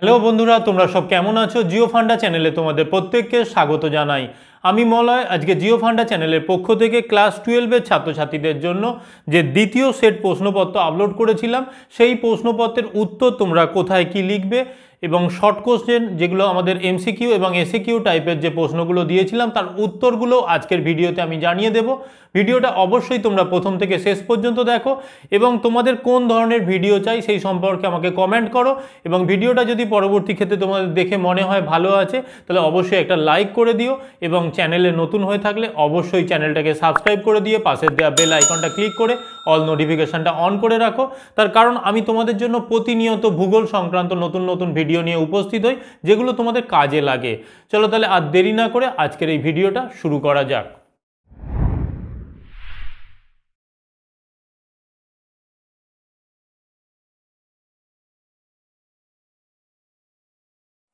hello বন্ধুরা তোমরা সব কেমন আছো জিও ফান্ডা চ্যানেলে তোমাদের প্রত্যেককে স্বাগত জানাই আমি মলয় আজকে জিও ফান্ডা চ্যানেলের পক্ষ থেকে ক্লাস টুয়েলভের ছাত্রছাত্রীদের জন্য যে দ্বিতীয় সেট প্রশ্নপত্র আপলোড করেছিলাম সেই প্রশ্নপত্রের উত্তর তোমরা কোথায় কি লিখবে এবং শর্ট কোশ্চেন যেগুলো আমাদের এমসিকিউ এবং এসিকিউ টাইপের যে প্রশ্নগুলো দিয়েছিলাম তার উত্তরগুলো আজকের ভিডিওতে আমি জানিয়ে দেব ভিডিওটা অবশ্যই তোমরা প্রথম থেকে শেষ পর্যন্ত দেখো এবং তোমাদের কোন ধরনের ভিডিও চাই সেই সম্পর্কে আমাকে কমেন্ট করো এবং ভিডিওটা যদি পরবর্তী ক্ষেত্রে তোমাদের দেখে মনে হয় ভালো আছে তাহলে অবশ্যই একটা লাইক করে দিও এবং চ্যানেলে নতুন হয়ে থাকলে অবশ্যই চ্যানেলটাকে সাবস্ক্রাইব করে দিয়ে পাশের দেওয়া বেল আইকনটা ক্লিক করে অল নোটিফিকেশানটা অন করে রাখো তার কারণ আমি তোমাদের জন্য প্রতিনিয়ত ভূগোল সংক্রান্ত নতুন নতুন ভিডিও ভিডিও নিয়ে উপস্থিত হই যেগুলো তোমাদের কাজে লাগে চলো তাহলে আর দেরি না করে আজকের এই ভিডিওটা শুরু করা যাক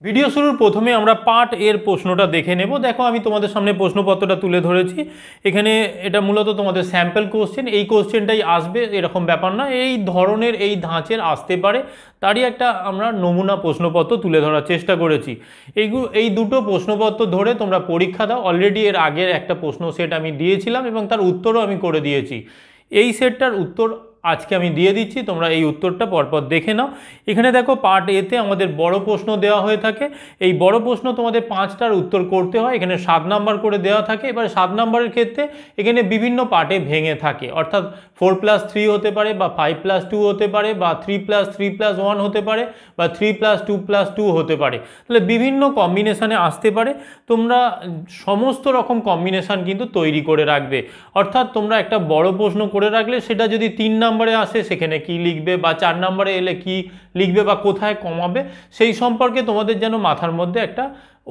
ভিডিও শুরুর প্রথমে আমরা পার্ট এর প্রশ্নটা দেখে নেব দেখো আমি তোমাদের সামনে প্রশ্নপত্রটা তুলে ধরেছি এখানে এটা মূলত তোমাদের স্যাম্পল কোশ্চেন এই কোশ্চেনটাই আসবে এরকম ব্যাপার না এই ধরনের এই ধাঁচের আসতে পারে তারই একটা আমরা নমুনা প্রশ্নপত্র তুলে ধরার চেষ্টা করেছি এইগুলো এই দুটো প্রশ্নপত্র ধরে তোমরা পরীক্ষা দাও অলরেডি এর আগের একটা প্রশ্ন সেট আমি দিয়েছিলাম এবং তার উত্তরও আমি করে দিয়েছি এই সেটটার উত্তর আজকে আমি দিয়ে দিচ্ছি তোমরা এই উত্তরটা পরপর দেখে নাও এখানে দেখো পার্ট এতে আমাদের বড় প্রশ্ন দেওয়া হয়ে থাকে এই বড় প্রশ্ন তোমাদের পাঁচটার উত্তর করতে হয় এখানে সাত নাম্বার করে দেওয়া থাকে এবার সাত নাম্বারের ক্ষেত্রে এখানে বিভিন্ন পার্টে ভেঙে থাকে অর্থাৎ ফোর প্লাস থ্রি হতে পারে বা ফাইভ প্লাস টু হতে পারে বা three plus three plus one হতে পারে বা three plus two plus two হতে পারে তাহলে বিভিন্ন কম্বিনেশানে আসতে পারে তোমরা সমস্ত রকম কম্বিনেশান কিন্তু তৈরি করে রাখবে অর্থাৎ তোমরা একটা বড় প্রশ্ন করে রাখলে সেটা যদি তিন নাম্বার নম্বরে আসে সেখানে কি লিখবে বা চার নম্বরে এলে কি লিখবে বা কোথায় কমাবে সেই সম্পর্কে তোমাদের যেন মাথার মধ্যে একটা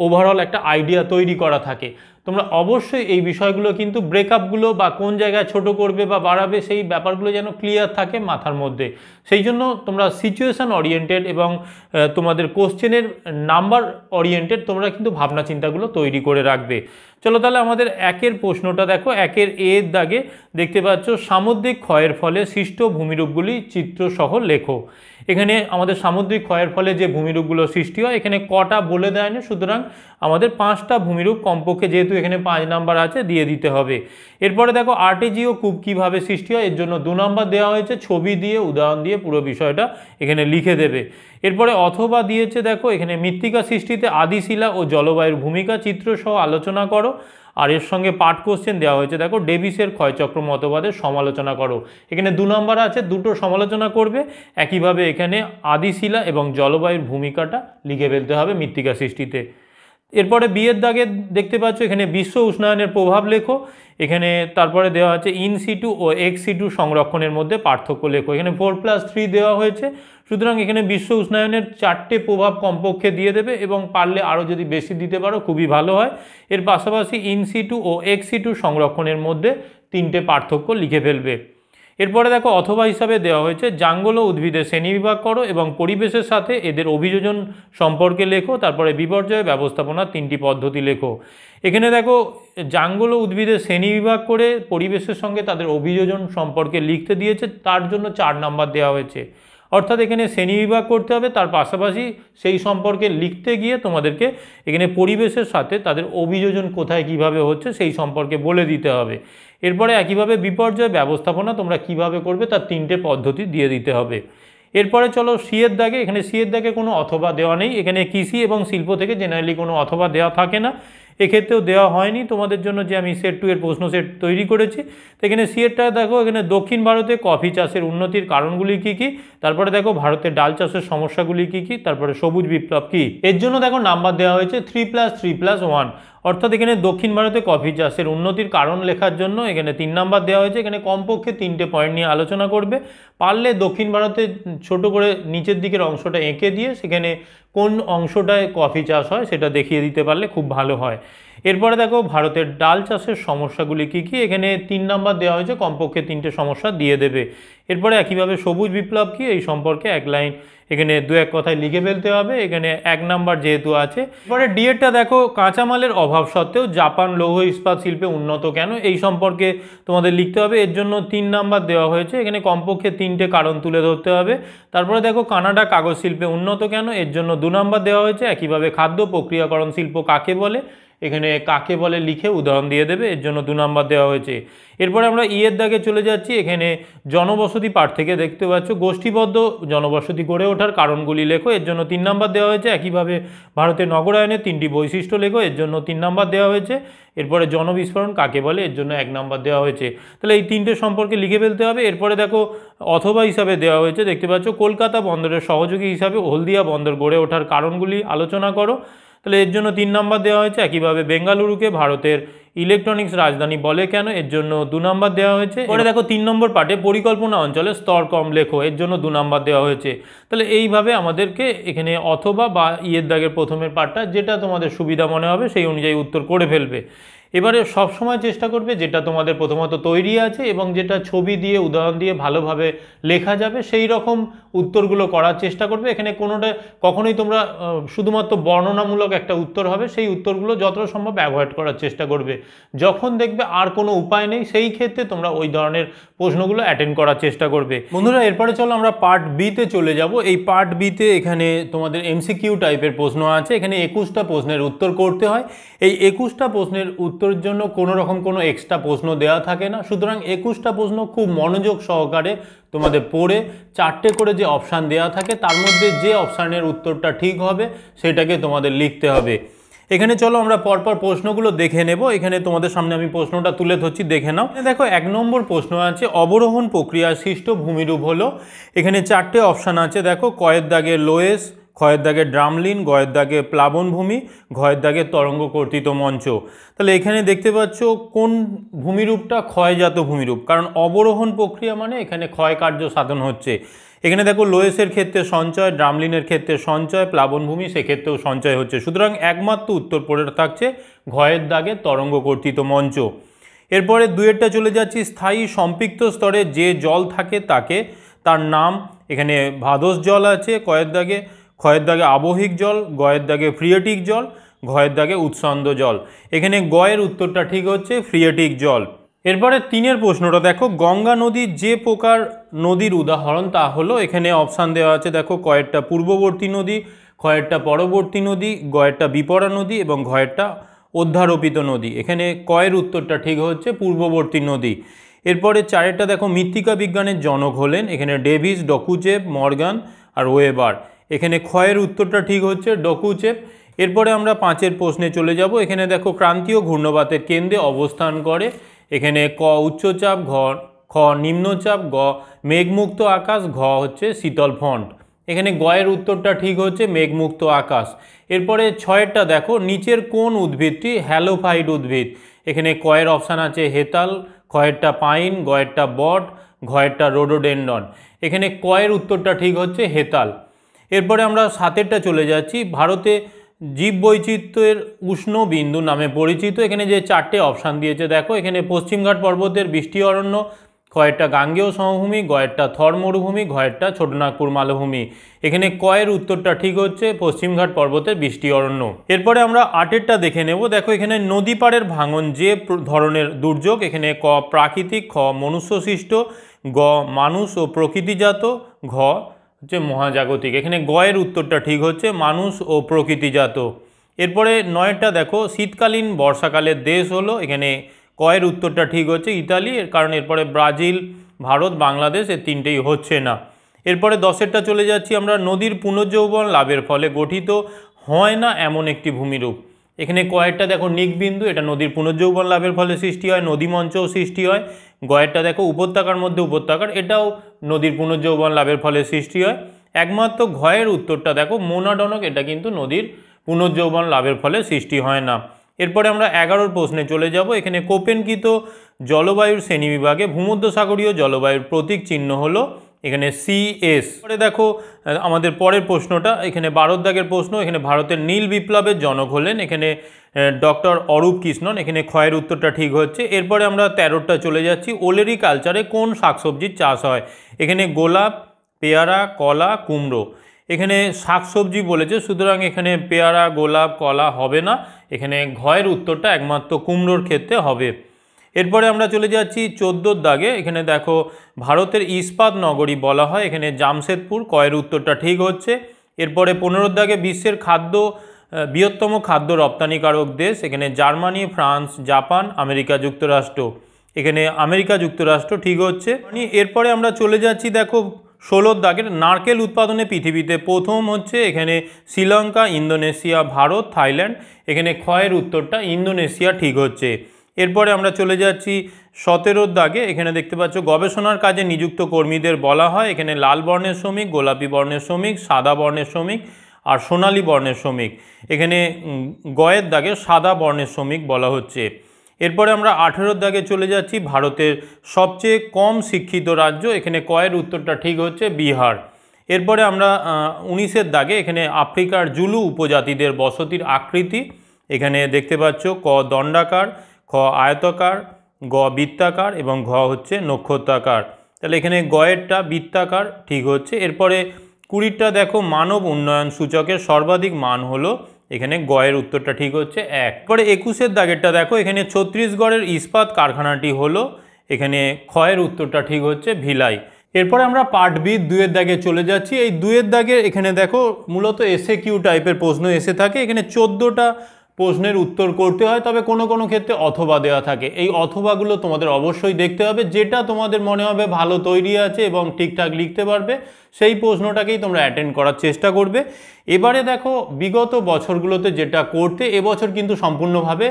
ওভারঅল একটা আইডিয়া তৈরি করা থাকে তোমরা অবশ্যই এই বিষয়গুলো কিন্তু ব্রেকআপগুলো বা কোন জায়গায় ছোট করবে বা বাড়াবে সেই ব্যাপারগুলো যেন ক্লিয়ার থাকে মাথার মধ্যে সেই জন্য তোমরা সিচুয়েশান ওরিয়েন্টেড এবং তোমাদের কোশ্চেনের নাম্বার ওরিয়েন্টেড তোমরা কিন্তু ভাবনা চিন্তাগুলো তৈরি করে রাখবে চলো তাহলে আমাদের একের প্রশ্নটা দেখো একের এর দাগে দেখতে পাচ্ছ সামুদ্রিক ক্ষয়ের ফলে সৃষ্ট ভূমিরূপগুলি চিত্রসহ লেখো এখানে আমাদের সামুদ্রিক ক্ষয়ের ফলে যে ভূমিরূপগুলো সৃষ্টি হয় এখানে কটা বলে দেয়নি সুতরাং আমাদের পাঁচটা ভূমিরূপ কমপক্ষে যেহেতু যেহেতু এখানে পাঁচ নাম্বার আছে দিয়ে দিতে হবে এরপরে দেখো আর্টিজিও কূপ কীভাবে সৃষ্টি হয় এর জন্য দু নাম্বার দেওয়া হয়েছে ছবি দিয়ে উদাহরণ দিয়ে পুরো বিষয়টা এখানে লিখে দেবে এরপরে অথবা দিয়েছে দেখো এখানে মৃত্তিকা সৃষ্টিতে আদিশিলা ও জলবায়ুর ভূমিকা চিত্রসহ আলোচনা করো আর এর সঙ্গে পাঠ কোশ্চেন দেওয়া হয়েছে দেখো ডেভিসের ক্ষয়চক্র মতবাদের সমালোচনা করো এখানে দু নম্বর আছে দুটো সমালোচনা করবে একইভাবে এখানে আদিশিলা এবং জলবায়ুর ভূমিকাটা লিখে ফেলতে হবে মৃত্তিকা সৃষ্টিতে এরপরে বিয়ের দাগে দেখতে পাচ্ছ এখানে বিশ্ব উষ্ণায়নের প্রভাব লেখো এখানে তারপরে দেওয়া হচ্ছে ইন সিটু ও এক্স সিটু সংরক্ষণের মধ্যে পার্থক্য লেখো এখানে ফোর প্লাস থ্রি দেওয়া হয়েছে সুতরাং এখানে বিশ্ব উষ্ণায়নের চারটে প্রভাব কমপক্ষে দিয়ে দেবে এবং পারলে আরও যদি বেশি দিতে পারো খুবই ভালো হয় এর পাশাপাশি ইন সিটু ও এক্স সিটু সংরক্ষণের মধ্যে তিনটে পার্থক্য লিখে ফেলবে এরপরে দেখো অথবা হিসাবে দেওয়া হয়েছে জাঙ্গল ও উদ্ভিদের শ্রেণীবিভাগ করো এবং পরিবেশের সাথে এদের অভিযোজন সম্পর্কে লেখো তারপরে বিপর্যয় ব্যবস্থাপনার তিনটি পদ্ধতি লেখো এখানে দেখো জাঙ্গল ও উদ্ভিদের শ্রেণীবিভাগ করে পরিবেশের সঙ্গে তাদের অভিযোজন সম্পর্কে লিখতে দিয়েছে তার জন্য চার নাম্বার দেওয়া হয়েছে অর্থাৎ এখানে শ্রেণী বিভাগ করতে হবে তার পাশাপাশি সেই সম্পর্কে লিখতে গিয়ে তোমাদেরকে এখানে পরিবেশের সাথে তাদের অভিযোজন কোথায় কিভাবে হচ্ছে সেই সম্পর্কে বলে দিতে হবে এরপরে একইভাবে বিপর্যয় ব্যবস্থাপনা তোমরা কিভাবে করবে তার তিনটে পদ্ধতি দিয়ে দিতে হবে এরপরে চলো সিয়ের দাগে এখানে সিয়ের দাগে কোনো অথবা দেওয়া নেই এখানে কৃষি এবং শিল্প থেকে জেনারেলি কোনো অথবা দেওয়া থাকে না এক্ষেত্রেও দেওয়া হয়নি তোমাদের জন্য যে আমি সেট টু এর প্রশ্ন সেট তৈরি করেছি তো এখানে সিএটটা দেখো এখানে দক্ষিণ ভারতে কফি চাষের উন্নতির কারণগুলি কি কি তারপরে দেখো ভারতের ডাল চাষের সমস্যাগুলি কি কি তারপরে সবুজ বিপ্লব কি এর জন্য দেখো নাম্বার দেওয়া হয়েছে three plus three plus one অর্থাৎ এখানে দক্ষিণ ভারতে কফি চাষের উন্নতির কারণ লেখার জন্য এখানে তিন নাম্বার দেওয়া হয়েছে এখানে কমপক্ষে তিনটে পয়েন্ট নিয়ে আলোচনা করবে পারলে দক্ষিণ ভারতে ছোট করে নিচের দিকের অংশটা এঁকে দিয়ে সেখানে কোন অংশটায় কফি চাষ হয় সেটা দেখিয়ে দিতে পারলে খুব ভালো হয় এরপরে দেখো ভারতের ডাল চাষের সমস্যাগুলি কী কী এখানে তিন নাম্বার দেওয়া হয়েছে কমপক্ষে তিনটে সমস্যা দিয়ে দেবে এরপরে একইভাবে সবুজ বিপ্লব কী এই সম্পর্কে এক লাইন এখানে দু এক কথায় লিখে ফেলতে হবে এখানে এক নাম্বার যেহেতু আছে এবারে ডিএডটা দেখো কাঁচামালের অভাব সত্ত্বেও জাপান লৌহ ইস্পাত শিল্পে উন্নত কেন এই সম্পর্কে তোমাদের লিখতে হবে এর জন্য তিন নাম্বার দেওয়া হয়েছে এখানে কমপক্ষে তিনটে কারণ তুলে ধরতে হবে তারপরে দেখো কানাডা কাগজ শিল্পে উন্নত কেন এর জন্য দু নাম্বার দেওয়া হয়েছে একইভাবে খাদ্য প্রক্রিয়াকরণ শিল্প কাকে বলে এখানে কাকে বলে লিখে উদাহরণ দিয়ে দেবে এর জন্য দু নম্বর দেওয়া হয়েছে এরপরে আমরা ইয়ের দাগে চলে যাচ্ছি এখানে জনবসতি পাঠ থেকে দেখতে পাচ্ছ গোষ্ঠীবদ্ধ জনবসতি গড়ে ওঠার কারণগুলি লেখো এর জন্য তিন নম্বর দেওয়া হয়েছে একইভাবে ভারতের নগরায়নে তিনটি বৈশিষ্ট্য লেখো এর জন্য তিন নম্বর দেওয়া হয়েছে এরপরে জনবিস্ফোরণ কাকে বলে এর জন্য এক নম্বর দেওয়া হয়েছে তাহলে এই তিনটে সম্পর্কে লিখে ফেলতে হবে এরপরে দেখো অথবা হিসাবে দেওয়া হয়েছে দেখতে পাচ্ছ কলকাতা বন্দরের সহযোগী হিসাবে হলদিয়া বন্দর গড়ে ওঠার কারণগুলি আলোচনা করো তাহলে এর জন্য তিন নম্বর দেওয়া হয়েছে একইভাবে বেঙ্গালুরুকে ভারতের ইলেকট্রনিক্স রাজধানী বলে কেন এর জন্য দু নম্বর দেওয়া হয়েছে পরে দেখো তিন নম্বর পার্টে পরিকল্পনা অঞ্চলে স্তর কম লেখো এর জন্য দু নম্বর দেওয়া হয়েছে তাহলে এইভাবে আমাদেরকে এখানে অথবা বা ইয়ের দাগের প্রথমের পার্টটা যেটা তোমাদের সুবিধা মনে হবে সেই অনুযায়ী উত্তর করে ফেলবে এবারে সবসময় চেষ্টা করবে যেটা তোমাদের প্রথমত তৈরি আছে এবং যেটা ছবি দিয়ে উদাহরণ দিয়ে ভালোভাবে লেখা যাবে সেই রকম উত্তরগুলো করার চেষ্টা করবে এখানে কোনোটা কখনোই তোমরা শুধুমাত্র বর্ণনামূলক একটা উত্তর হবে সেই উত্তরগুলো যতটা সম্ভব অ্যাভয়েড করার চেষ্টা করবে যখন দেখবে আর কোনো উপায় নেই সেই ক্ষেত্রে তোমরা ওই ধরনের প্রশ্নগুলো অ্যাটেন্ড করার চেষ্টা করবে বন্ধুরা এরপরে চলো আমরা পার্ট বিতে চলে যাব এই পার্ট বিতে এখানে তোমাদের এমসিকিউ টাইপের প্রশ্ন আছে এখানে একুশটা প্রশ্নের উত্তর করতে হয় এই একুশটা প্রশ্নের উত্তর উত্তরের জন্য কোনো রকম কোনো এক্সট্রা প্রশ্ন দেওয়া থাকে না সুতরাং একুশটা প্রশ্ন খুব মনোযোগ সহকারে তোমাদের পড়ে চারটে করে যে অপশান দেওয়া থাকে তার মধ্যে যে অপশানের উত্তরটা ঠিক হবে সেটাকে তোমাদের লিখতে হবে এখানে চলো আমরা পরপর প্রশ্নগুলো দেখে নেব এখানে তোমাদের সামনে আমি প্রশ্নটা তুলে ধরছি দেখে নাও দেখো এক নম্বর প্রশ্ন আছে অবরোহণ প্রক্রিয়া সৃষ্ট ভূমিরূপ হলো এখানে চারটে অপশান আছে দেখো কয়ের দাগের লোয়েস্ট খয়ের দাগে ড্রামলিন গয়ের দাগে প্লাবনভূমি ঘয়ের দাগে তরঙ্গ কর্তৃত মঞ্চ তাহলে এখানে দেখতে পাচ্ছ কোন ভূমিরূপটা ক্ষয়জাত ভূমিরূপ কারণ অবরোহণ প্রক্রিয়া মানে এখানে ক্ষয়কার্য সাধন হচ্ছে এখানে দেখো লোয়েসের ক্ষেত্রে সঞ্চয় ড্রামলিনের ক্ষেত্রে সঞ্চয় প্লাবনভূমি সেক্ষেত্রেও সঞ্চয় হচ্ছে সুতরাং একমাত্র উত্তর পড়ে থাকছে ঘয়ের দাগে তরঙ্গ কর্তৃত মঞ্চ এরপরে দুয়েরটা চলে যাচ্ছি স্থায়ী সম্পৃক্ত স্তরে যে জল থাকে তাকে তার নাম এখানে ভাদস জল আছে কয়ের দাগে ক্ষয়ের দাগে আবহিক জল গয়ের দাগে ফ্রিয়েটিক জল ঘয়ের দাগে উৎসন্দ জল এখানে গয়ের উত্তরটা ঠিক হচ্ছে ফ্রিয়েটিক জল এরপরে তিনের প্রশ্নটা দেখো গঙ্গা নদী যে প্রকার নদীর উদাহরণ তা হলো এখানে অপশান দেওয়া আছে দেখো কয়েরটা পূর্ববর্তী নদী ক্ষয়েরটা পরবর্তী নদী গয়েরটা বিপরা নদী এবং ঘয়েরটা অধ্যারোপিত নদী এখানে কয়ের উত্তরটা ঠিক হচ্ছে পূর্ববর্তী নদী এরপরে চারেরটা দেখো মৃত্তিকা বিজ্ঞানের জনক হলেন এখানে ডেভিস ডকুচেপ মর্গান আর ওয়েবার এখানে ক্ষয়ের উত্তরটা ঠিক হচ্ছে ডকুচেপ এরপরে আমরা পাঁচের প্রশ্নে চলে যাব এখানে দেখো ক্রান্তীয় ঘূর্ণবাতের কেন্দ্রে অবস্থান করে এখানে ক উচ্চচাপ ঘ খ নিম্নচাপ গ মেঘমুক্ত আকাশ ঘ হচ্ছে শীতল ফন্ট এখানে গয়ের উত্তরটা ঠিক হচ্ছে মেঘমুক্ত আকাশ এরপরে ছয়েরটা দেখো নিচের কোন উদ্ভিদটি হ্যালোফাইড উদ্ভিদ এখানে কয়ের অপশান আছে হেতাল খয়েরটা পাইন গয়েরটা বট ঘয়েরটা রোডোডেন্ডন এখানে কয়ের উত্তরটা ঠিক হচ্ছে হেতাল এরপরে আমরা সাতেরটা চলে যাচ্ছি ভারতে জীববৈচিত্র্যের উষ্ণ বিন্দু নামে পরিচিত এখানে যে চারটে অপশান দিয়েছে দেখো এখানে পশ্চিমঘাট পর্বতের বৃষ্টি অরণ্য কয়েকটা গাঙ্গেয় সমভূমি গয়েরটা থর মরুভূমি ঘয়েরটা ছোটনাগপুর মালভূমি এখানে কয়ের উত্তরটা ঠিক হচ্ছে পশ্চিমঘাট পর্বতের বৃষ্টি অরণ্য এরপরে আমরা আটেরটা দেখে নেব দেখো এখানে নদী পাড়ের ভাঙন যে ধরনের দুর্যোগ এখানে ক প্রাকৃতিক খ মনুষ্যশিষ্ট গ মানুষ ও প্রকৃতিজাত ঘ হচ্ছে মহাজাগতিক এখানে গয়ের উত্তরটা ঠিক হচ্ছে মানুষ ও প্রকৃতিজাত এরপরে নয়টা দেখো শীতকালীন বর্ষাকালের দেশ হলো এখানে কয়ের উত্তরটা ঠিক হচ্ছে ইতালি এর কারণ এরপরে ব্রাজিল ভারত বাংলাদেশ এর তিনটেই হচ্ছে না এরপরে দশেরটা চলে যাচ্ছি আমরা নদীর পুনর্যৌবন লাভের ফলে গঠিত হয় না এমন একটি ভূমিরূপ এখানে কয়েরটা দেখো নিকবিন্দু এটা নদীর পুনর্যৌবন লাভের ফলে সৃষ্টি হয় নদীমঞ্চও সৃষ্টি হয় গয়েরটা দেখো উপত্যকার মধ্যে উপত্যকার এটাও নদীর পুনর্যৌবন লাভের ফলে সৃষ্টি হয় একমাত্র ঘয়ের উত্তরটা দেখো মোনাডনক এটা কিন্তু নদীর পুনর্যৌবন লাভের ফলে সৃষ্টি হয় না এরপরে আমরা এগারোর প্রশ্নে চলে যাব এখানে কোপেনকৃত জলবায়ুর শ্রেণীবিভাগে ভূমধ্যসাগরীয় জলবায়ুর প্রতীক চিহ্ন হলো এখানে সিএস পরে দেখো আমাদের পরের প্রশ্নটা এখানে বারোর দাগের প্রশ্ন এখানে ভারতের নীল বিপ্লবের জনক হলেন এখানে ডক্টর অরূপ কৃষ্ণন এখানে ক্ষয়ের উত্তরটা ঠিক হচ্ছে এরপরে আমরা তেরোটা চলে যাচ্ছি ওলেরি কালচারে কোন শাকসবজির চাষ হয় এখানে গোলাপ পেয়ারা কলা কুমড়ো এখানে শাকসবজি বলেছে সুতরাং এখানে পেয়ারা গোলাপ কলা হবে না এখানে ঘয়ের উত্তরটা একমাত্র কুমড়োর ক্ষেত্রে হবে এরপরে আমরা চলে যাচ্ছি চোদ্দোর দাগে এখানে দেখো ভারতের ইস্পাত নগরী বলা হয় এখানে জামশেদপুর কয়ের উত্তরটা ঠিক হচ্ছে এরপরে পনেরোর দাগে বিশ্বের খাদ্য বৃহত্তম খাদ্য রপ্তানিকারক দেশ এখানে জার্মানি ফ্রান্স জাপান আমেরিকা যুক্তরাষ্ট্র এখানে আমেরিকা যুক্তরাষ্ট্র ঠিক হচ্ছে এরপরে আমরা চলে যাচ্ছি দেখো ষোলোর দাগের নারকেল উৎপাদনে পৃথিবীতে প্রথম হচ্ছে এখানে শ্রীলঙ্কা ইন্দোনেশিয়া ভারত থাইল্যান্ড এখানে ক্ষয়ের উত্তরটা ইন্দোনেশিয়া ঠিক হচ্ছে এরপরে আমরা চলে যাচ্ছি সতেরোর দাগে এখানে দেখতে পাচ্ছ গবেষণার কাজে নিযুক্ত কর্মীদের বলা হয় এখানে লাল বর্ণের শ্রমিক গোলাপি বর্ণের শ্রমিক সাদা বর্ণের শ্রমিক আর সোনালী বর্ণের শ্রমিক এখানে গয়ের দাগে সাদা বর্ণের শ্রমিক বলা হচ্ছে এরপরে আমরা আঠেরোর দাগে চলে যাচ্ছি ভারতের সবচেয়ে কম শিক্ষিত রাজ্য এখানে কয়ের উত্তরটা ঠিক হচ্ছে বিহার এরপরে আমরা উনিশের দাগে এখানে আফ্রিকার জুলু উপজাতিদের বসতির আকৃতি এখানে দেখতে পাচ্ছ ক দণ্ডাকার খ আয়তাকার গ বৃত্তাকার এবং ঘ হচ্ছে নক্ষত্রাকার তাহলে এখানে গয়েরটা বৃত্তাকার ঠিক হচ্ছে এরপরে কুড়িরটা দেখো মানব উন্নয়ন সূচকের সর্বাধিক মান হলো এখানে গয়ের উত্তরটা ঠিক হচ্ছে এক পরে একুশের দাগেরটা দেখো এখানে ছত্রিশগড়ের ইস্পাত কারখানাটি হলো এখানে ক্ষয়ের উত্তরটা ঠিক হচ্ছে ভিলাই এরপরে আমরা পার্ট বি দুয়ের দাগে চলে যাচ্ছি এই দুয়ের দাগে এখানে দেখো মূলত এসে কিউ টাইপের প্রশ্ন এসে থাকে এখানে চোদ্দোটা প্রশ্নের উত্তর করতে হয় তবে কোনো কোনো ক্ষেত্রে অথবা দেওয়া থাকে এই অথবাগুলো তোমাদের অবশ্যই দেখতে হবে যেটা তোমাদের মনে হবে ভালো তৈরি আছে এবং ঠিকঠাক লিখতে পারবে সেই প্রশ্নটাকেই তোমরা অ্যাটেন্ড করার চেষ্টা করবে এবারে দেখো বিগত বছরগুলোতে যেটা করতে এবছর কিন্তু সম্পূর্ণভাবে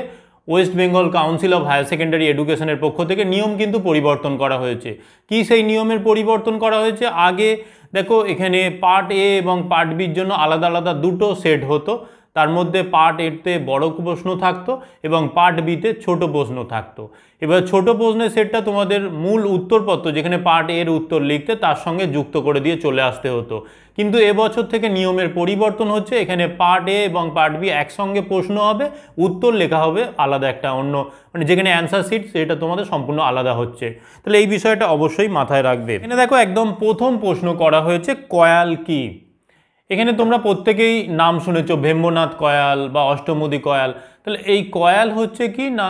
West Bengal council of higher secondary এডুকেশনের পক্ষ থেকে নিয়ম কিন্তু পরিবর্তন করা হয়েছে কি সেই নিয়মের পরিবর্তন করা হয়েছে আগে দেখো এখানে পার্ট এ এবং পার্ট বির জন্য আলাদা আলাদা দুটো সেট হতো তার মধ্যে পার্ট এতে বড় প্রশ্ন থাকতো এবং পার্ট বিতে ছোট প্রশ্ন থাকতো এবার ছোট প্রশ্নের সেটটা তোমাদের মূল উত্তরপত্র যেখানে পার্ট এর উত্তর লিখতে তার সঙ্গে যুক্ত করে দিয়ে চলে আসতে হতো কিন্তু এবছর থেকে নিয়মের পরিবর্তন হচ্ছে এখানে পার্ট এ এবং পার্ট বি একসঙ্গে প্রশ্ন হবে উত্তর লেখা হবে আলাদা একটা অন্য মানে যেখানে অ্যান্সার সিট সেটা তোমাদের সম্পূর্ণ আলাদা হচ্ছে তাহলে এই বিষয়টা অবশ্যই মাথায় রাখবে এখানে দেখো একদম প্রথম প্রশ্ন করা হয়েছে কয়াল কী এখানে তোমরা প্রত্যেকেই নাম শুনেছ ভেম্বনাথ কয়াল বা অষ্টমদী কয়াল তাহলে এই কয়াল হচ্ছে কি না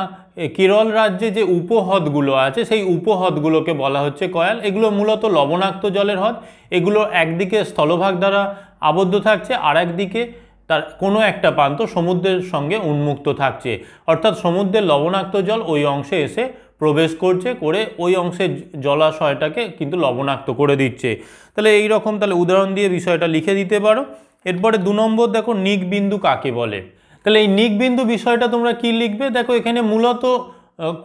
কেরল রাজ্যে যে উপহ্রদগুলো আছে সেই উপহ্রদগুলোকে বলা হচ্ছে কয়াল এগুলো মূলত লবণাক্ত জলের হ্রদ এগুলো একদিকে স্থলভাগ দ্বারা আবদ্ধ থাকছে আর একদিকে তার কোনো একটা প্রান্ত সমুদ্রের সঙ্গে উন্মুক্ত থাকছে অর্থাৎ সমুদ্রের লবণাক্ত জল ওই অংশে এসে প্রবেশ করছে করে ওই অংশের জলাশয়টাকে কিন্তু লবণাক্ত করে দিচ্ছে তাহলে এই রকম তাহলে উদাহরণ দিয়ে বিষয়টা লিখে দিতে পারো এরপরে দু নম্বর দেখো নিক বিন্দু কাকে বলে তাহলে এই নিক বিন্দু বিষয়টা তোমরা কি লিখবে দেখো এখানে মূলত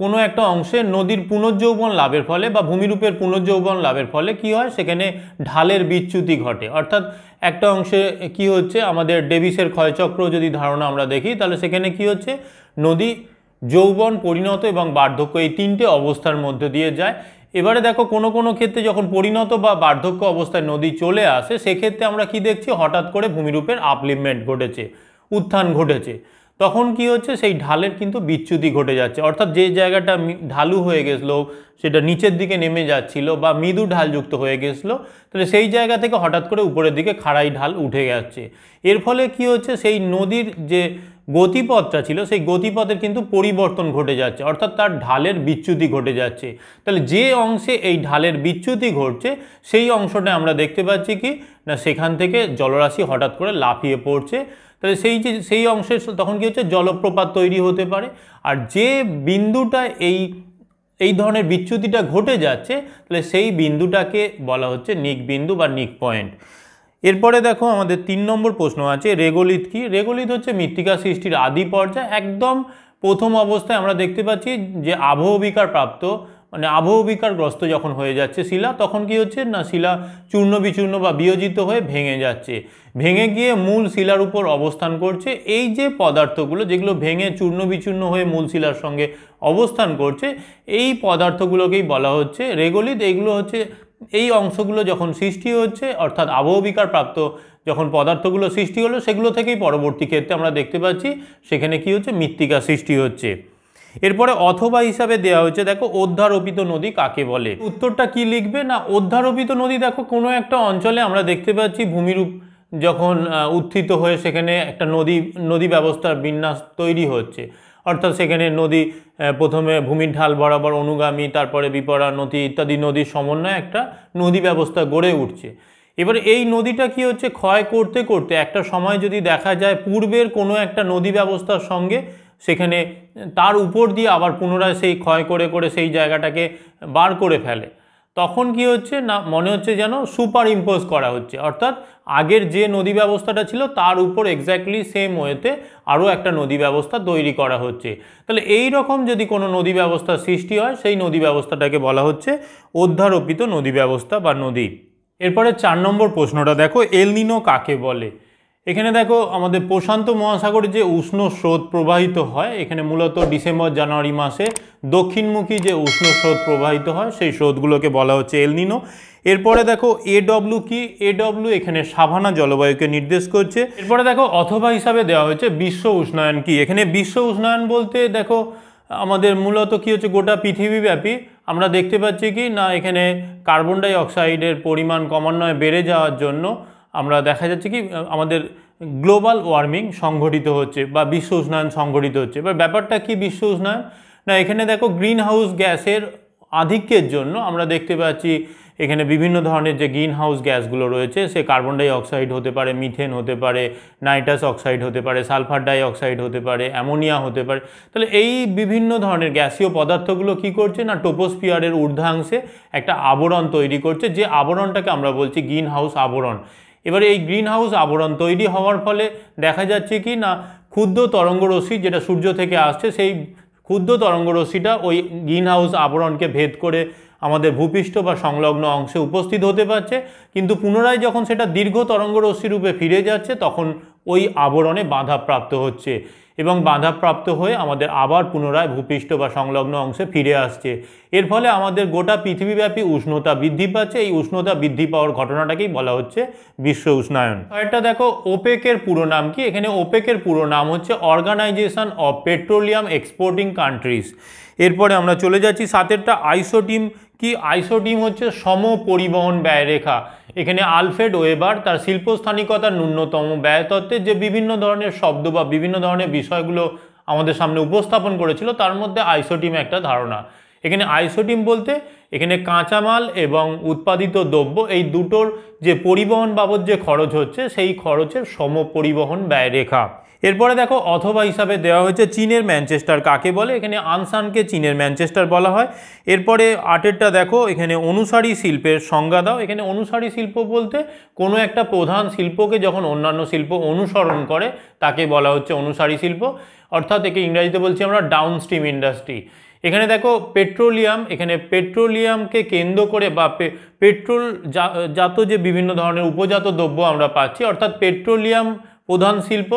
কোনো একটা অংশে নদীর পুনর্যৌবন লাভের ফলে বা ভূমিরূপের পুনর্যৌবন লাভের ফলে কি হয় সেখানে ঢালের বিচ্যুতি ঘটে অর্থাৎ একটা অংশে কি হচ্ছে আমাদের ডেভিসের ক্ষয়চক্র যদি ধারণা আমরা দেখি তাহলে সেখানে কি হচ্ছে নদী যৌবন পরিণত এবং বার্ধক্য এই তিনটে অবস্থার মধ্য দিয়ে যায় এবারে দেখো কোনো কোনো ক্ষেত্রে যখন পরিণত বা বার্ধক্য অবস্থায় নদী চলে আসে সেক্ষেত্রে আমরা কি দেখছি হঠাৎ করে ভূমিরূপের আপলিভমেন্ট ঘটেছে উত্থান ঘটেছে তখন কি হচ্ছে সেই ঢালের কিন্তু বিচ্যুতি ঘটে যাচ্ছে অর্থাৎ যে জায়গাটা ঢালু হয়ে গেছিলো সেটা নিচের দিকে নেমে যাচ্ছিল বা মৃদু ঢালযুক্ত হয়ে গেছিলো তাহলে সেই জায়গা থেকে হঠাৎ করে উপরের দিকে খাড়াই ঢাল উঠে যাচ্ছে এর ফলে কি হচ্ছে সেই নদীর যে গতিপথটা ছিল সেই গতিপথের কিন্তু পরিবর্তন ঘটে যাচ্ছে অর্থাৎ তার ঢালের বিচ্যুতি ঘটে যাচ্ছে তাহলে যে অংশে এই ঢালের বিচ্যুতি ঘটছে সেই অংশটা আমরা দেখতে পাচ্ছি কি না সেখান থেকে জলরাশি হঠাৎ করে লাফিয়ে পড়ছে তাহলে সেই যে সেই অংশে তখন কী হচ্ছে জলপ্রপাত তৈরি হতে পারে আর যে বিন্দুটা এই এই ধরনের বিচ্যুতিটা ঘটে যাচ্ছে তাহলে সেই বিন্দুটাকে বলা হচ্ছে নিক বিন্দু বা নিক পয়েন্ট এরপরে দেখো আমাদের তিন নম্বর প্রশ্ন আছে রেগোলিত কি রেগোলিত হচ্ছে মৃত্তিকা সৃষ্টির আদি পর্যায়ে একদম প্রথম অবস্থায় আমরা দেখতে পাচ্ছি যে আবহবিকার প্রাপ্ত মানে আবহবিকারগ্রস্ত যখন হয়ে যাচ্ছে শিলা তখন কি হচ্ছে না শিলা চূর্ণ বিচূর্ণ বা বিয়োজিত হয়ে ভেঙে যাচ্ছে ভেঙে গিয়ে মূল শিলার উপর অবস্থান করছে এই যে পদার্থগুলো যেগুলো ভেঙে চূর্ণ বিচূর্ণ হয়ে মূল শিলার সঙ্গে অবস্থান করছে এই পদার্থগুলোকেই বলা হচ্ছে রেগোলিত এগুলো হচ্ছে এই অংশগুলো যখন সৃষ্টি হচ্ছে অর্থাৎ আবহবিকার প্রাপ্ত যখন পদার্থগুলো সৃষ্টি হলো সেগুলো থেকেই পরবর্তী ক্ষেত্রে আমরা দেখতে পাচ্ছি সেখানে কি হচ্ছে মৃত্তিকা সৃষ্টি হচ্ছে এরপরে অথবা হিসাবে দেওয়া হয়েছে দেখো অধ্যারোপিত নদী কাকে বলে উত্তরটা কি লিখবে না অধ্যারোপিত নদী দেখো কোনো একটা অঞ্চলে আমরা দেখতে পাচ্ছি ভূমিরূপ যখন উত্থিত হয়ে সেখানে একটা নদী নদী ব্যবস্থার বিন্যাস তৈরি হচ্ছে অর্থাৎ সেখানে নদী প্রথমে ভূমির ঢাল বরাবর অনুগামী তারপরে বিপরা নদী ইত্যাদি নদীর সমন্বয়ে একটা নদী ব্যবস্থা গড়ে উঠছে এবার এই নদীটা কি হচ্ছে ক্ষয় করতে করতে একটা সময় যদি দেখা যায় পূর্বের কোনো একটা নদী ব্যবস্থার সঙ্গে সেখানে তার উপর দিয়ে আবার পুনরায় সেই ক্ষয় করে করে সেই জায়গাটাকে বার করে ফেলে তখন কি হচ্ছে না মনে হচ্ছে যেন সুপার ইম্পোজ করা হচ্ছে অর্থাৎ আগের যে নদী ব্যবস্থাটা ছিল তার উপর এক্স্যাক্টলি সেম ওয়েতে আরও একটা নদী ব্যবস্থা তৈরি করা হচ্ছে তাহলে এই রকম যদি কোনো নদী ব্যবস্থা সৃষ্টি হয় সেই নদী ব্যবস্থাটাকে বলা হচ্ছে অধ্যারোপিত নদী ব্যবস্থা বা নদী এরপরে চার নম্বর প্রশ্নটা দেখো এলনিনো কাকে বলে এখানে দেখো আমাদের প্রশান্ত মহাসাগরে যে উষ্ণ স্রোত প্রবাহিত হয় এখানে মূলত ডিসেম্বর জানুয়ারি মাসে দক্ষিণমুখী যে উষ্ণ স্রোত প্রবাহিত হয় সেই স্রোতগুলোকে বলা হচ্ছে এলনিনো এরপরে দেখো এডব্লু কি এডব্লু এখানে সাভানা জলবায়ুকে নির্দেশ করছে এরপরে দেখো অথবা হিসাবে দেওয়া হয়েছে বিশ্ব উষ্ণায়ন কি এখানে বিশ্ব উষ্ণায়ন বলতে দেখো আমাদের মূলত কি হচ্ছে গোটা পৃথিবীব্যাপী আমরা দেখতে পাচ্ছি কি না এখানে কার্বন ডাই অক্সাইডের পরিমাণ ক্রমান্বয়ে বেড়ে যাওয়ার জন্য আমরা দেখা যাচ্ছে কি আমাদের গ্লোবাল ওয়ার্মিং সংঘটিত হচ্ছে বা বিশ্ব উষ্ণায়ন সংঘটিত হচ্ছে এবার ব্যাপারটা কি বিশ্ব উষ্ণায়ন না এখানে দেখো গ্রিন হাউস গ্যাসের আধিক্যের জন্য আমরা দেখতে পাচ্ছি এখানে বিভিন্ন ধরনের যে গ্রিন হাউস গ্যাসগুলো রয়েছে সে কার্বন ডাইঅক্সাইড হতে পারে মিথেন হতে পারে নাইট্রাস অক্সাইড হতে পারে সালফার ডাইঅক্সাইড হতে পারে অ্যামোনিয়া হতে পারে তাহলে এই বিভিন্ন ধরনের গ্যাসীয় পদার্থগুলো কি করছে না টোপোস্পিয়ারের ঊর্ধ্বাংশে একটা আবরণ তৈরি করছে যে আবরণটাকে আমরা বলছি গ্রিন হাউস আবরণ এবারে এই গ্রিন হাউস আবরণ তৈরি হওয়ার ফলে দেখা যাচ্ছে কি না ক্ষুদ্র তরঙ্গরশ্মি যেটা সূর্য থেকে আসছে সেই ক্ষুদ্র তরঙ্গরশ্মিটা ওই গ্রিন হাউস আবরণকে ভেদ করে আমাদের ভূপৃষ্ঠ বা সংলগ্ন অংশে উপস্থিত হতে পারছে কিন্তু পুনরায় যখন সেটা দীর্ঘ তরঙ্গরশ্মি রূপে ফিরে যাচ্ছে তখন ওই আবরণে বাধা প্রাপ্ত হচ্ছে এবং বাধাপ্রাপ্ত হয়ে আমাদের আবার পুনরায় ভূপৃষ্ঠ বা সংলগ্ন অংশে ফিরে আসছে এর ফলে আমাদের গোটা পৃথিবীব্যাপী উষ্ণতা বৃদ্ধি পাচ্ছে এই উষ্ণতা বৃদ্ধি পাওয়ার ঘটনাটাকেই বলা হচ্ছে বিশ্ব উষ্ণায়ন এটা দেখো ওপেকের পুরো নাম কি এখানে ওপেকের পুরো নাম হচ্ছে organisation of petroleum exporting countries এরপরে আমরা চলে যাচ্ছি সাতেরটা আইসোটিম কি আইসোডিম হচ্ছে সম পরিবহন ব্যয় রেখা এখানে আলফ্রেড ওয়েবার তার শিল্পস্থানিকতার ন্যূনতম ব্যয়তত্ত্বের যে বিভিন্ন ধরনের শব্দ বা বিভিন্ন ধরনের বিষয়গুলো আমাদের সামনে উপস্থাপন করেছিল তার মধ্যে আইসোডিম একটা ধারণা এখানে আইসোটিম বলতে এখানে কাঁচামাল এবং উৎপাদিত দ্রব্য এই দুটোর যে পরিবহন বাবদ যে খরচ হচ্ছে সেই খরচের সম পরিবহন ব্যয় রেখা এরপরে দেখো অথবা হিসাবে দেওয়া হয়েছে চীনের ম্যানচেস্টার কাকে বলে এখানে আনসানকে চীনের ম্যানচেস্টার বলা হয় এরপরে আটেরটা দেখো এখানে অনুসারী শিল্পের সংজ্ঞা দাও এখানে অনুসারী শিল্প বলতে কোনো একটা প্রধান শিল্পকে যখন অন্যান্য শিল্প অনুসরণ করে তাকে বলা হচ্ছে অনুসারী শিল্প অর্থাৎ একে ইংরাজিতে বলছি আমরা ডাউন ইন্ডাস্ট্রি এখানে দেখো পেট্রোলিয়াম এখানে পেট্রোলিয়ামকে কেন্দ্র করে বা পেট্রোল জাত যে বিভিন্ন ধরনের উপজাত দ্রব্য আমরা পাচ্ছি অর্থাৎ পেট্রোলিয়াম প্রধান শিল্প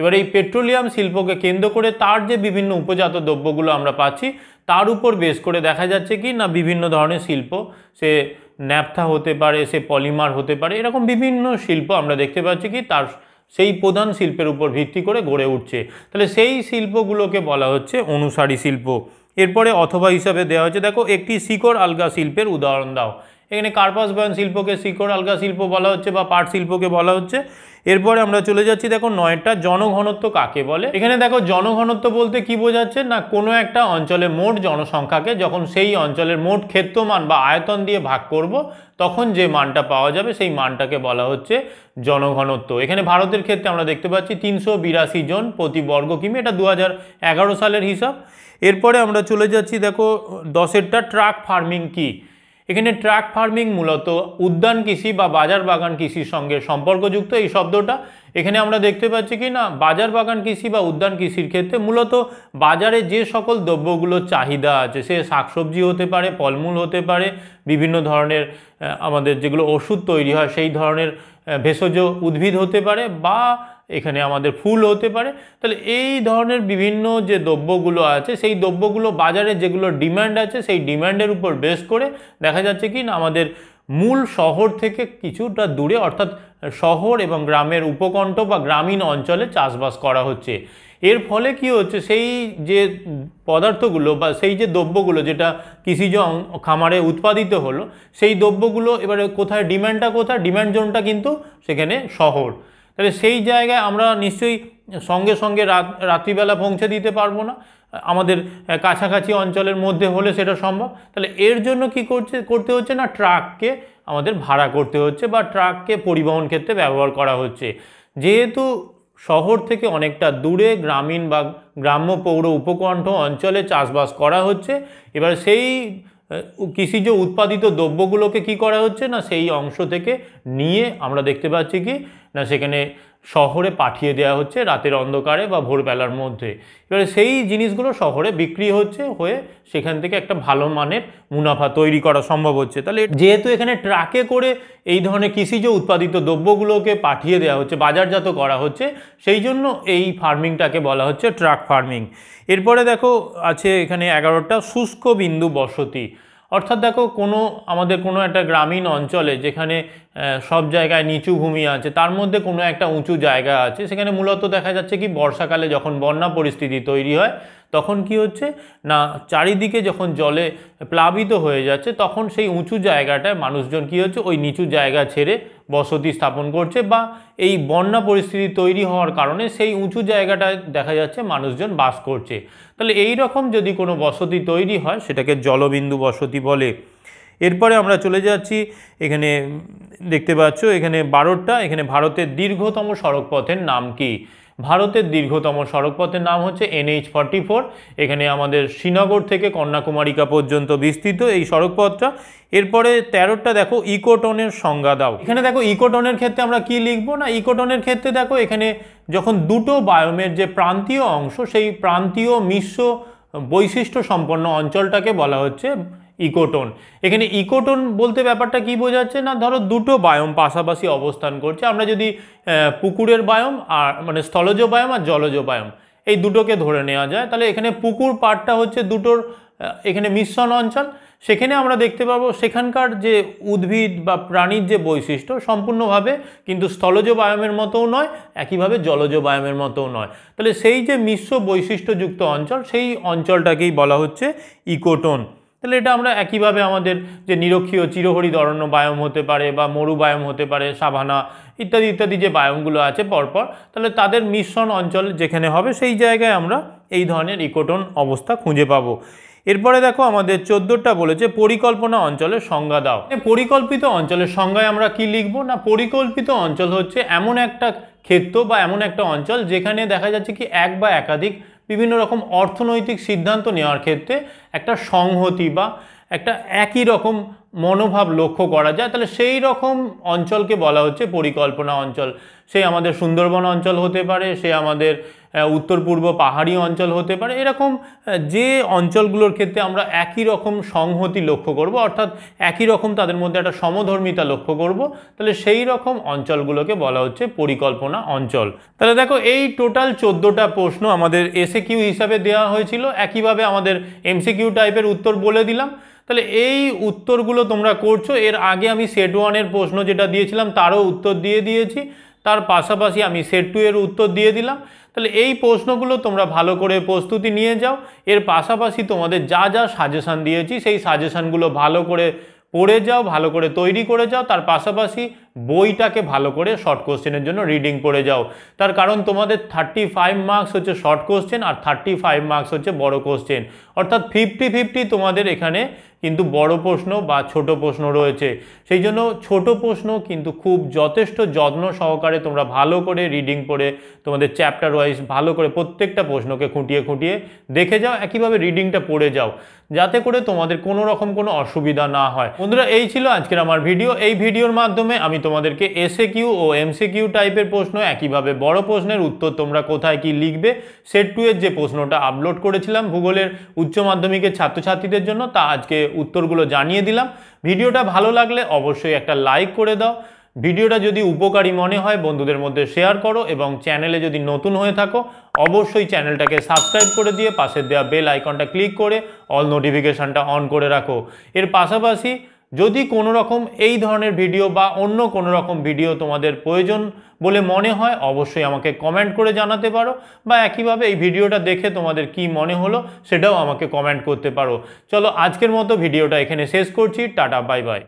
এবার এই পেট্রোলিয়াম শিল্পকে কেন্দ্র করে তার যে বিভিন্ন উপজাত দ্রব্যগুলো আমরা পাচ্ছি তার উপর বেশ করে দেখা যাচ্ছে কি না বিভিন্ন ধরনের শিল্প সে ন্যাপথা হতে পারে সে পলিমার হতে পারে এরকম বিভিন্ন শিল্প আমরা দেখতে পাচ্ছি কি তার সেই প্রধান শিল্পের উপর ভিত্তি করে গড়ে উঠছে তাহলে সেই শিল্পগুলোকে বলা হচ্ছে অনুসারী শিল্প এরপরে অথবা হিসাবে দেওয়া হচ্ছে দেখো একটি শিকড় আলগা শিল্পের উদাহরণ দাও এখানে কার্পাস বয়ন শিল্পকে শিকড় আলগা শিল্প বলা হচ্ছে বা পাট শিল্পকে বলা হচ্ছে এরপরে আমরা চলে যাচ্ছি দেখো নয়টা জনঘনত্ব কাকে বলে এখানে দেখো জনঘনত্ব বলতে কি বোঝাচ্ছে না কোনো একটা অঞ্চলে মোট জনসংখ্যাকে যখন সেই অঞ্চলের মোট ক্ষেত্রমান বা আয়তন দিয়ে ভাগ করব তখন যে মানটা পাওয়া যাবে সেই মানটাকে বলা হচ্ছে জনঘনত্ব এখানে ভারতের ক্ষেত্রে আমরা দেখতে পাচ্ছি তিনশো বিরাশি জন প্রতি বর্গ কিমি এটা দু সালের হিসাব এরপরে আমরা চলে যাচ্ছি দেখো দশেরটা ট্রাক ফার্মিং কী এখানে ট্রাক ফার্মিং মূলত উদ্যান কৃষি বা বাজার বাগান কৃষির সঙ্গে সম্পর্কযুক্ত এই শব্দটা এখানে আমরা দেখতে পাচ্ছি কি না বাজার বাগান কৃষি বা উদ্যান কৃষির ক্ষেত্রে মূলত বাজারে যে সকল দ্রব্যগুলোর চাহিদা আছে সে শাকসবজি হতে পারে ফলমূল হতে পারে বিভিন্ন ধরনের আমাদের যেগুলো ওষুধ তৈরি হয় সেই ধরনের ভেষজ উদ্ভিদ হতে পারে বা এখানে আমাদের ফুল হতে পারে তাহলে এই ধরনের বিভিন্ন যে দ্রব্যগুলো আছে সেই দ্রব্যগুলো বাজারে যেগুলো ডিম্যান্ড আছে সেই ডিম্যান্ডের উপর বেস করে দেখা যাচ্ছে কি না আমাদের মূল শহর থেকে কিছুটা দূরে অর্থাৎ শহর এবং গ্রামের উপকণ্ঠ বা গ্রামীণ অঞ্চলে চাষবাস করা হচ্ছে এর ফলে কি হচ্ছে সেই যে পদার্থগুলো বা সেই যে দ্রব্যগুলো যেটা কৃষিজ খামারে উৎপাদিত হলো সেই দ্রব্যগুলো এবারে কোথায় ডিম্যান্ডটা কোথায় ডিম্যান্ড জোনটা কিন্তু সেখানে শহর তাহলে সেই জায়গায় আমরা নিশ্চয়ই সঙ্গে সঙ্গে রাত্রিবেলা পৌঁছে দিতে পারবো না আমাদের কাছাকাছি অঞ্চলের মধ্যে হলে সেটা সম্ভব তাহলে এর জন্য কি করছে করতে হচ্ছে না ট্রাককে আমাদের ভাড়া করতে হচ্ছে বা ট্রাককে পরিবহন ক্ষেত্রে ব্যবহার করা হচ্ছে যেহেতু শহর থেকে অনেকটা দূরে গ্রামীণ বা গ্রাম্য পৌর উপকণ্ঠ অঞ্চলে চাষবাস করা হচ্ছে এবার সেই কৃষিজ উৎপাদিত দ্রব্যগুলোকে কি করা হচ্ছে না সেই অংশ থেকে নিয়ে আমরা দেখতে পাচ্ছি কি না সেখানে শহরে পাঠিয়ে দেওয়া হচ্ছে রাতের অন্ধকারে বা ভোরবেলার মধ্যে এবারে সেই জিনিসগুলো শহরে বিক্রি হচ্ছে হয়ে সেখান থেকে একটা ভালো মানের মুনাফা তৈরি করা সম্ভব হচ্ছে তাহলে যেহেতু এখানে ট্রাকে করে এই ধরনের কৃষিজ উৎপাদিত দ্রব্যগুলোকে পাঠিয়ে দেওয়া হচ্ছে বাজারজাত করা হচ্ছে সেই জন্য এই ফার্মিংটাকে বলা হচ্ছে ট্রাক ফার্মিং এরপরে দেখো আছে এখানে এগারোটা শুষ্ক বিন্দু বসতি অর্থাৎ দেখো কোনো আমাদের কোনো একটা গ্রামীণ অঞ্চলে যেখানে সব জায়গায় নিচু ভূমি আছে তার মধ্যে কোনো একটা উঁচু জায়গা আছে সেখানে মূলত দেখা যাচ্ছে কি বর্ষাকালে যখন বন্যা পরিস্থিতি তৈরি হয় তখন কি হচ্ছে না চারিদিকে যখন জলে প্লাবিত হয়ে যাচ্ছে তখন সেই উঁচু জায়গাটায় মানুষজন কি হচ্ছে ওই নিচু জায়গা ছেড়ে বসতি স্থাপন করছে বা এই বন্যা পরিস্থিতি তৈরি হওয়ার কারণে সেই উঁচু জায়গাটায় দেখা যাচ্ছে মানুষজন বাস করছে তাহলে এই রকম যদি কোনো বসতি তৈরি হয় সেটাকে জলবিন্দু বসতি বলে এরপরে আমরা চলে যাচ্ছি এখানে দেখতে পাচ্ছ এখানে বারোটা এখানে ভারতের দীর্ঘতম সড়কপথের নাম কি ভারতের দীর্ঘতম সড়কপথের নাম হচ্ছে এনএইচ ফর্টি ফোর এখানে আমাদের শ্রীনগর থেকে কন্যাকুমারিকা পর্যন্ত বিস্তৃত এই সড়কপথটা এরপরে তেরোটা দেখো ইকোটনের সংজ্ঞা দাও এখানে দেখো ইকোটনের ক্ষেত্রে আমরা কি লিখবো না ইকোটনের ক্ষেত্রে দেখো এখানে যখন দুটো বায়োমের যে প্রান্তীয় অংশ সেই প্রান্তীয় মিশ্র বৈশিষ্ট্য সম্পন্ন অঞ্চলটাকে বলা হচ্ছে ইকোটোন এখানে ইকোটোন বলতে ব্যাপারটা কি বোঝাচ্ছে না ধরো দুটো বায়ম পাশাপাশি অবস্থান করছে আমরা যদি পুকুরের বায়ম আর মানে স্থলজ বায়ম আর জলজ বায়ম এই দুটোকে ধরে নেওয়া যায় তাহলে এখানে পুকুর পাটটা হচ্ছে দুটোর এখানে মিশ্রণ অঞ্চল সেখানে আমরা দেখতে পাবো সেখানকার যে উদ্ভিদ বা প্রাণীর যে বৈশিষ্ট্য সম্পূর্ণভাবে কিন্তু স্থলজ বায়ামের মতোও নয় একইভাবে জলজ বায়ামের মতোও নয় তাহলে সেই যে মিশ্র বৈশিষ্ট্যযুক্ত অঞ্চল সেই অঞ্চলটাকেই বলা হচ্ছে ইকোটোন তাহলে এটা আমরা একইভাবে আমাদের যে নিরক্ষীয় চিরহরিত অরণ্য বায়ম হতে পারে বা মরু বায়ম হতে পারে সাভানা ইত্যাদি ইত্যাদি যে বায়মগুলো আছে পরপর তাহলে তাদের মিশ্রণ অঞ্চল যেখানে হবে সেই জায়গায় আমরা এই ধরনের ইকোটন অবস্থা খুঁজে পাবো এরপরে দেখো আমাদের চোদ্দোটা বলেছে পরিকল্পনা অঞ্চলের সংজ্ঞা দাও পরিকল্পিত অঞ্চলের সংজ্ঞায় আমরা কি লিখব না পরিকল্পিত অঞ্চল হচ্ছে এমন একটা ক্ষেত্র বা এমন একটা অঞ্চল যেখানে দেখা যাচ্ছে কি এক বা একাধিক বিভিন্ন রকম অর্থনৈতিক সিদ্ধান্ত নেওয়ার ক্ষেত্রে একটা সংহতি বা একটা একই রকম মনোভাব লক্ষ্য করা যায় তাহলে সেই রকম অঞ্চলকে বলা হচ্ছে পরিকল্পনা অঞ্চল সে আমাদের সুন্দরবন অঞ্চল হতে পারে সে আমাদের উত্তর পূর্ব পাহাড়ি অঞ্চল হতে পারে এরকম যে অঞ্চলগুলোর ক্ষেত্রে আমরা একই রকম সংহতি লক্ষ্য করব অর্থাৎ একই রকম তাদের মধ্যে একটা সমধর্মিতা লক্ষ্য করব তাহলে সেই রকম অঞ্চলগুলোকে বলা হচ্ছে পরিকল্পনা অঞ্চল তাহলে দেখো এই টোটাল চোদ্দোটা প্রশ্ন আমাদের এসে কিউ হিসাবে দেওয়া হয়েছিল একইভাবে আমাদের এমসিকিউ টাইপের উত্তর বলে দিলাম তাহলে এই উত্তরগুলো তোমরা করছো এর আগে আমি সেট ওয়ানের প্রশ্ন যেটা দিয়েছিলাম তারও উত্তর দিয়ে দিয়েছি তার পাশাপাশি আমি সেট টু এর উত্তর দিয়ে দিলাম তাহলে এই প্রশ্নগুলো তোমরা ভালো করে প্রস্তুতি নিয়ে যাও এর পাশাপাশি তোমাদের যা যা সাজেশান দিয়েছি সেই সাজেশানগুলো ভালো করে পড়ে যাও ভালো করে তৈরি করে যাও তার পাশাপাশি বইটাকে ভালো করে শর্ট কোশ্চেনের জন্য রিডিং পড়ে যাও তার কারণ তোমাদের থার্টি ফাইভ মার্কস হচ্ছে শর্ট কোশ্চেন আর থার্টি ফাইভ মার্কস হচ্ছে বড় কোশ্চেন অর্থাৎ ফিফটি ফিফটি তোমাদের এখানে কিন্তু বড় প্রশ্ন বা ছোট প্রশ্ন রয়েছে সেই জন্য ছোট প্রশ্ন কিন্তু খুব যথেষ্ট যত্ন সহকারে তোমরা ভালো করে রিডিং পড়ে তোমাদের চ্যাপ্টার ওয়াইজ ভালো করে প্রত্যেকটা প্রশ্নকে খুঁটিয়ে খুঁটিয়ে দেখে যাও একইভাবে রিডিংটা পড়ে যাও যাতে করে তোমাদের কোনো রকম কোনো অসুবিধা না হয় বন্ধুরা এই ছিল আজকের আমার ভিডিও এই ভিডিওর মাধ্যমে আমি তোমাদেরকে এসে কিউ ও এমসি কিউ টাইপের প্রশ্ন একইভাবে বড় প্রশ্নের উত্তর তোমরা কোথায় কি লিখবে সেট টু এর যে প্রশ্নটা আপলোড করেছিলাম ভূগোলের উচ্চ মাধ্যমিকের ছাত্রছাত্রীদের জন্য তা আজকে উত্তরগুলো জানিয়ে দিলাম ভিডিওটা ভালো লাগলে অবশ্যই একটা লাইক করে দাও ভিডিওটা যদি উপকারী মনে হয় বন্ধুদের মধ্যে শেয়ার করো এবং চ্যানেলে যদি নতুন হয়ে থাকো অবশ্যই চ্যানেলটাকে সাবস্ক্রাইব করে দিয়ে পাশের দেওয়া বেল আইকনটা ক্লিক করে অল নোটিফিকেশানটা অন করে রাখো এর পাশাপাশি যদি কোনো রকম এই ধরনের ভিডিও বা অন্য কোনো রকম ভিডিও তোমাদের প্রয়োজন বলে মনে হয় অবশ্যই আমাকে কমেন্ট করে জানাতে পারো বা একইভাবে এই ভিডিওটা দেখে তোমাদের কি মনে হলো সেটাও আমাকে কমেন্ট করতে পারো চলো আজকের মতো ভিডিওটা এখানে শেষ করছি টাটা বাই বাই